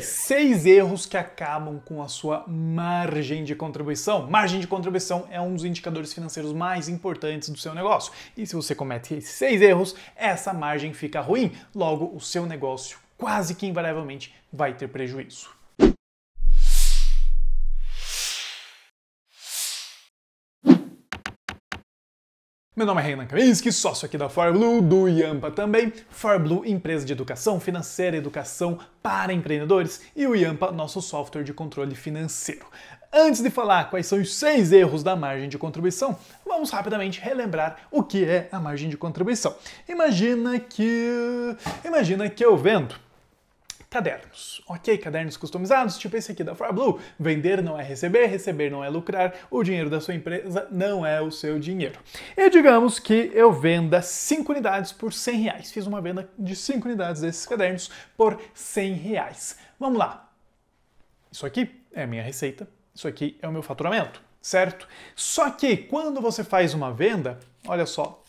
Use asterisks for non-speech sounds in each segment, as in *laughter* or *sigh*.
seis erros que acabam com a sua margem de contribuição. Margem de contribuição é um dos indicadores financeiros mais importantes do seu negócio. E se você comete seis erros, essa margem fica ruim. Logo, o seu negócio quase que invariavelmente vai ter prejuízo. Meu nome é Renan Kaminski, sócio aqui da Farblue, do Iampa também. Farblue empresa de educação financeira, educação para empreendedores e o Iampa nosso software de controle financeiro. Antes de falar quais são os seis erros da margem de contribuição, vamos rapidamente relembrar o que é a margem de contribuição. Imagina que. Imagina que eu vendo cadernos. Ok, cadernos customizados, tipo esse aqui da FarBlue. Vender não é receber, receber não é lucrar, o dinheiro da sua empresa não é o seu dinheiro. E digamos que eu venda 5 unidades por 100 reais. Fiz uma venda de 5 unidades desses cadernos por 100 reais. Vamos lá. Isso aqui é a minha receita, isso aqui é o meu faturamento, certo? Só que quando você faz uma venda, olha só,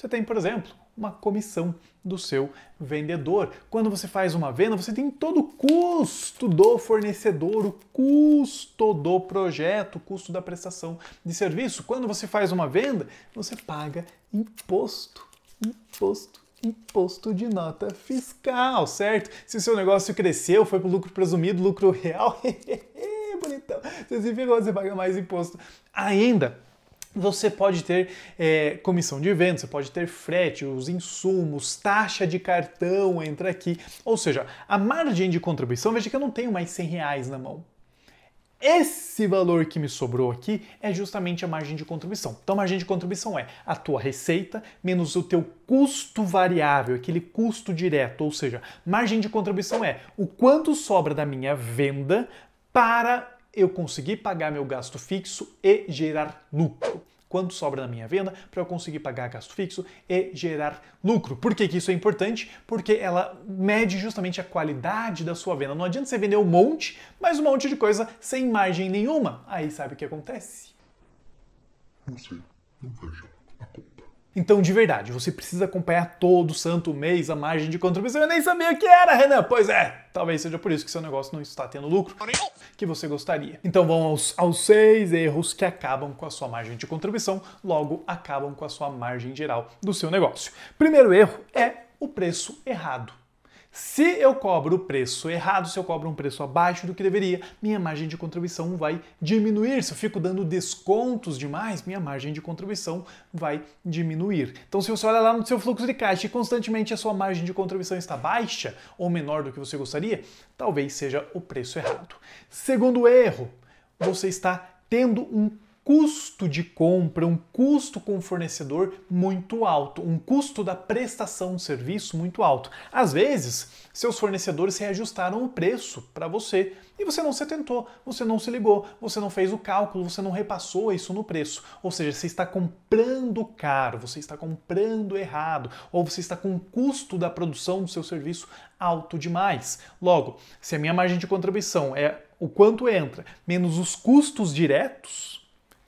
Você tem, por exemplo, uma comissão do seu vendedor. Quando você faz uma venda, você tem todo o custo do fornecedor, o custo do projeto, o custo da prestação de serviço. Quando você faz uma venda, você paga imposto, imposto imposto de nota fiscal, certo? Se seu negócio cresceu, foi para lucro presumido, lucro real, *laughs* bonitão, você se ferrou, você paga mais imposto ainda. Você pode ter é, comissão de venda, você pode ter frete, os insumos, taxa de cartão entra aqui. Ou seja, a margem de contribuição, veja que eu não tenho mais 100 reais na mão. Esse valor que me sobrou aqui é justamente a margem de contribuição. Então, a margem de contribuição é a tua receita menos o teu custo variável, aquele custo direto. Ou seja, margem de contribuição é o quanto sobra da minha venda para eu conseguir pagar meu gasto fixo e gerar lucro. Quanto sobra na minha venda para eu conseguir pagar gasto fixo e gerar lucro? Por que, que isso é importante? Porque ela mede justamente a qualidade da sua venda. Não adianta você vender um monte, mas um monte de coisa sem margem nenhuma. Aí sabe o que acontece? Você não veja a compra. Então, de verdade, você precisa acompanhar todo santo mês a margem de contribuição. Eu nem sabia o que era, Renan. Pois é, talvez seja por isso que seu negócio não está tendo lucro que você gostaria. Então, vão aos, aos seis erros que acabam com a sua margem de contribuição, logo acabam com a sua margem geral do seu negócio. Primeiro erro é o preço errado. Se eu cobro o preço errado, se eu cobro um preço abaixo do que deveria, minha margem de contribuição vai diminuir. Se eu fico dando descontos demais, minha margem de contribuição vai diminuir. Então, se você olha lá no seu fluxo de caixa e constantemente a sua margem de contribuição está baixa ou menor do que você gostaria, talvez seja o preço errado. Segundo erro, você está tendo um custo de compra, um custo com o fornecedor muito alto, um custo da prestação de serviço muito alto. Às vezes, seus fornecedores reajustaram o preço para você e você não se atentou, você não se ligou, você não fez o cálculo, você não repassou isso no preço. Ou seja, você está comprando caro, você está comprando errado, ou você está com o custo da produção do seu serviço alto demais. Logo, se a minha margem de contribuição é o quanto entra menos os custos diretos,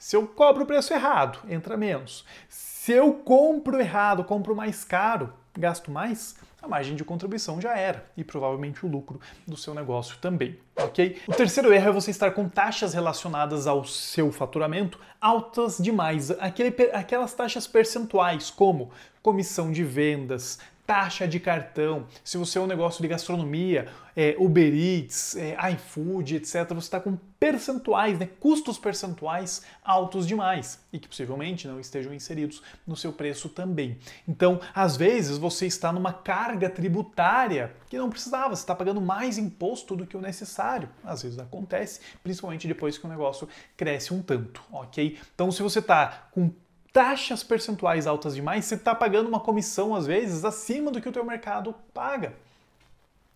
se eu cobro o preço errado, entra menos. Se eu compro errado, compro mais caro, gasto mais, a margem de contribuição já era e provavelmente o lucro do seu negócio também, ok? O terceiro erro é você estar com taxas relacionadas ao seu faturamento altas demais, aquele, aquelas taxas percentuais como comissão de vendas, taxa de cartão, se você é um negócio de gastronomia, é, Uber Eats, é, iFood, etc., você está com percentuais, né, custos percentuais altos demais e que possivelmente não estejam inseridos no seu preço também. Então, às vezes, você está numa carga tributária que não precisava, você está pagando mais imposto do que o necessário. Às vezes acontece, principalmente depois que o negócio cresce um tanto, ok? Então, se você está com taxas percentuais altas demais, você está pagando uma comissão às vezes acima do que o teu mercado paga.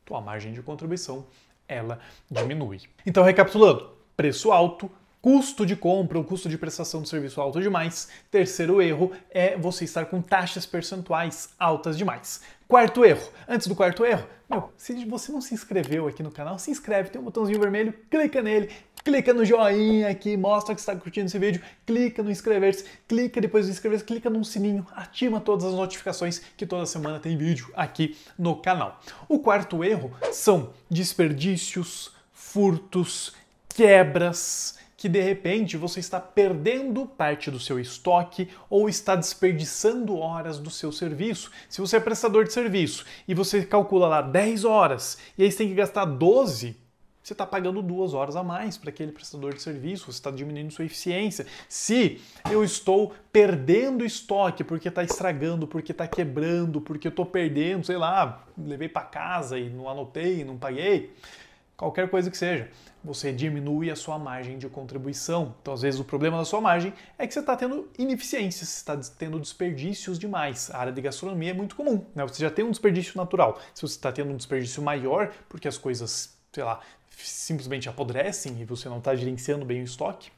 Tua margem de contribuição, ela diminui. Então, recapitulando, preço alto, custo de compra ou custo de prestação de serviço alto demais. Terceiro erro é você estar com taxas percentuais altas demais. Quarto erro. Antes do quarto erro, meu, se você não se inscreveu aqui no canal, se inscreve, tem um botãozinho vermelho, clica nele, clica no joinha aqui, mostra que está curtindo esse vídeo, clica no inscrever-se, clica depois do inscrever-se, clica no sininho, ativa todas as notificações que toda semana tem vídeo aqui no canal. O quarto erro são desperdícios, furtos, quebras, que de repente você está perdendo parte do seu estoque ou está desperdiçando horas do seu serviço. Se você é prestador de serviço e você calcula lá 10 horas e aí você tem que gastar 12, você está pagando duas horas a mais para aquele prestador de serviço, você está diminuindo sua eficiência. Se eu estou perdendo estoque porque está estragando, porque está quebrando, porque eu estou perdendo, sei lá, levei para casa e não anotei, não paguei, qualquer coisa que seja, você diminui a sua margem de contribuição. Então, às vezes, o problema da sua margem é que você está tendo ineficiências, você está tendo desperdícios demais. A área de gastronomia é muito comum, né? Você já tem um desperdício natural. Se você está tendo um desperdício maior, porque as coisas, sei lá, simplesmente apodrecem e você não está gerenciando bem o estoque,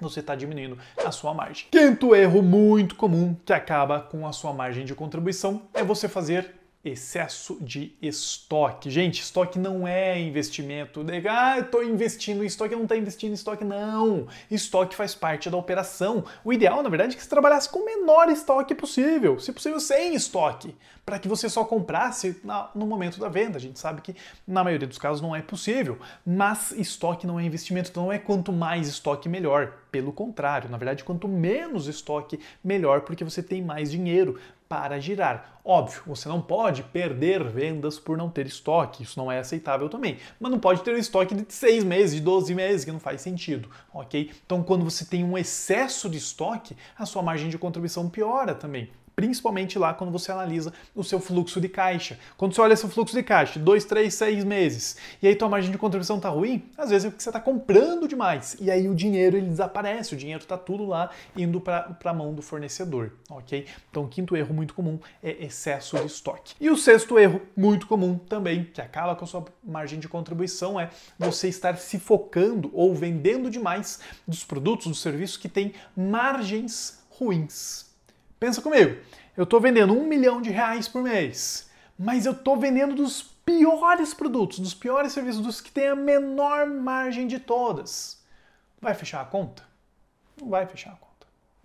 você está diminuindo a sua margem. Quinto erro muito comum que acaba com a sua margem de contribuição é você fazer excesso de estoque. Gente, estoque não é investimento. Ah, estou investindo em estoque, não está investindo em estoque, não. Estoque faz parte da operação. O ideal, na verdade, é que você trabalhasse com o menor estoque possível, se possível sem estoque, para que você só comprasse no momento da venda. A gente sabe que na maioria dos casos não é possível, mas estoque não é investimento, então não é quanto mais estoque melhor. Pelo contrário, na verdade, quanto menos estoque, melhor, porque você tem mais dinheiro para girar. Óbvio, você não pode perder vendas por não ter estoque, isso não é aceitável também. Mas não pode ter um estoque de 6 meses, de 12 meses, que não faz sentido, ok? Então, quando você tem um excesso de estoque, a sua margem de contribuição piora também principalmente lá quando você analisa o seu fluxo de caixa. Quando você olha seu fluxo de caixa, dois, três, seis meses, e aí tua margem de contribuição tá ruim, às vezes é porque você está comprando demais, e aí o dinheiro ele desaparece, o dinheiro está tudo lá indo para a mão do fornecedor, ok? Então o quinto erro muito comum é excesso de estoque. E o sexto erro muito comum também, que acaba com a sua margem de contribuição, é você estar se focando ou vendendo demais dos produtos, dos serviços que têm margens ruins. Pensa comigo, eu estou vendendo um milhão de reais por mês, mas eu estou vendendo dos piores produtos, dos piores serviços, dos que têm a menor margem de todas. Vai fechar a conta? Não vai fechar a conta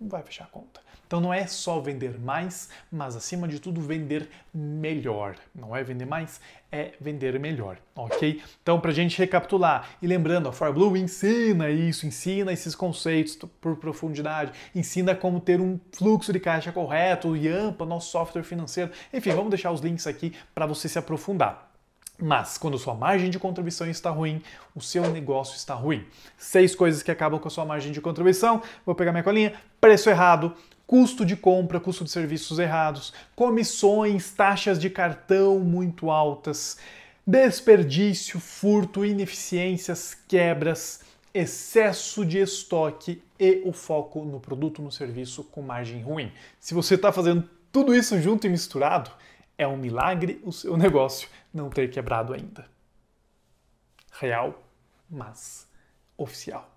vai fechar a conta. Então não é só vender mais, mas acima de tudo vender melhor. Não é vender mais, é vender melhor, ok? Então para a gente recapitular e lembrando, a Fireblue ensina isso, ensina esses conceitos por profundidade, ensina como ter um fluxo de caixa correto, o Yampa, nosso software financeiro. Enfim, vamos deixar os links aqui para você se aprofundar. Mas quando sua margem de contribuição está ruim, o seu negócio está ruim. Seis coisas que acabam com a sua margem de contribuição. Vou pegar minha colinha. Preço errado, custo de compra, custo de serviços errados, comissões, taxas de cartão muito altas, desperdício, furto, ineficiências, quebras, excesso de estoque e o foco no produto, no serviço com margem ruim. Se você está fazendo tudo isso junto e misturado, é um milagre o seu *laughs* negócio não ter quebrado ainda. Real, mas oficial.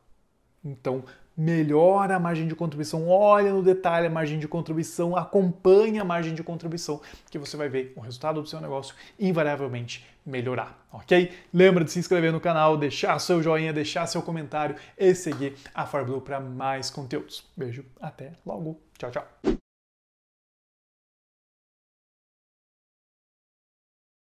Então, melhora a margem de contribuição, olha no detalhe a margem de contribuição, acompanha a margem de contribuição, que você vai ver o resultado do seu negócio invariavelmente melhorar, ok? Lembra de se inscrever no canal, deixar seu joinha, deixar seu comentário e seguir a FarBlue para mais conteúdos. Beijo, até logo. Tchau, tchau.